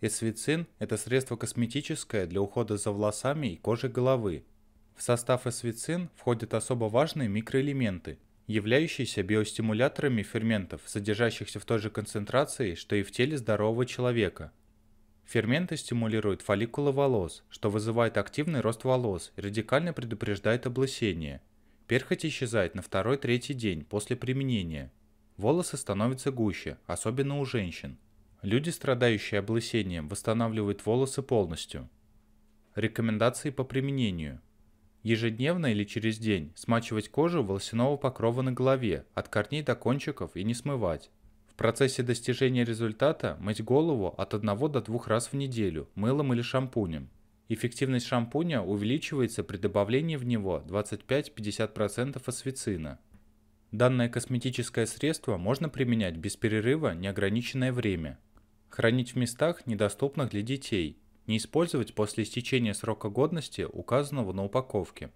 Эсвицин – это средство косметическое для ухода за волосами и кожей головы. В состав эсвицин входят особо важные микроэлементы, являющиеся биостимуляторами ферментов, содержащихся в той же концентрации, что и в теле здорового человека. Ферменты стимулируют фолликулы волос, что вызывает активный рост волос и радикально предупреждает облысение. Перхоть исчезает на второй-третий день после применения. Волосы становятся гуще, особенно у женщин – Люди, страдающие облысением, восстанавливают волосы полностью. Рекомендации по применению. Ежедневно или через день смачивать кожу волосяного покрова на голове от корней до кончиков и не смывать. В процессе достижения результата мыть голову от 1 до 2 раз в неделю мылом или шампунем. Эффективность шампуня увеличивается при добавлении в него 25-50% асвицина. Данное косметическое средство можно применять без перерыва неограниченное время – Хранить в местах, недоступных для детей. Не использовать после истечения срока годности, указанного на упаковке.